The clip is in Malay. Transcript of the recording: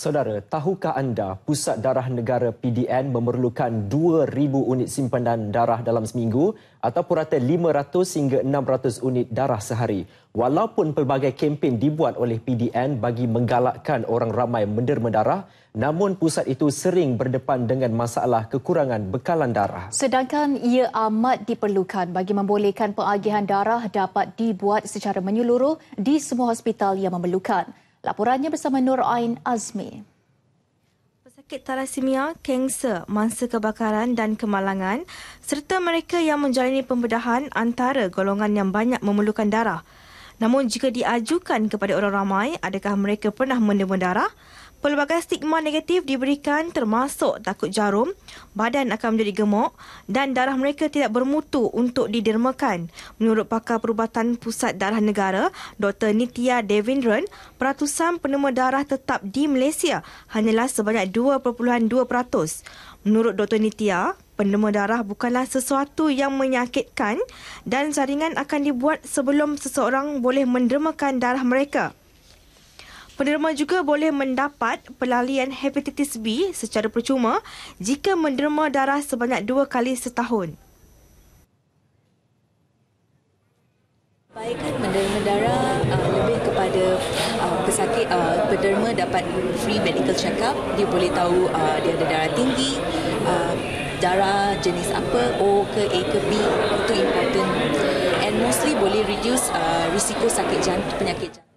Saudara, tahukah anda pusat darah negara PDN memerlukan 2,000 unit simpanan darah dalam seminggu atau purata 500 hingga 600 unit darah sehari? Walaupun pelbagai kempen dibuat oleh PDN bagi menggalakkan orang ramai menderma darah, namun pusat itu sering berdepan dengan masalah kekurangan bekalan darah. Sedangkan ia amat diperlukan bagi membolehkan pengagihan darah dapat dibuat secara menyeluruh di semua hospital yang memerlukan. Laporannya bersama Nur Ain Azmi. Pesakit talasemia, kanser, mangsa kebakaran dan kemalangan serta mereka yang menjalani pembedahan antara golongan yang banyak memerlukan darah. Namun jika diajukan kepada orang ramai, adakah mereka pernah menerima darah? Pelbagai stigma negatif diberikan termasuk takut jarum, badan akan menjadi gemuk dan darah mereka tidak bermutu untuk didermakan. Menurut pakar perubatan Pusat Darah Negara, Dr. Nitya Devindran, peratusan penerima darah tetap di Malaysia hanyalah sebanyak 2.2%. Menurut Dr. Nitya, penerima darah bukanlah sesuatu yang menyakitkan dan saringan akan dibuat sebelum seseorang boleh mendermakan darah mereka. Penderma juga boleh mendapat pelalian hepatitis B secara percuma jika menderma darah sebanyak dua kali setahun. Baikkan menderma darah uh, lebih kepada uh, pesakit uh, penderma dapat free medical check-up. Dia boleh tahu uh, dia ada darah tinggi, uh, darah jenis apa, O ke A ke B. Itu important. And mostly boleh reduce uh, risiko sakit jantung, penyakit jantung.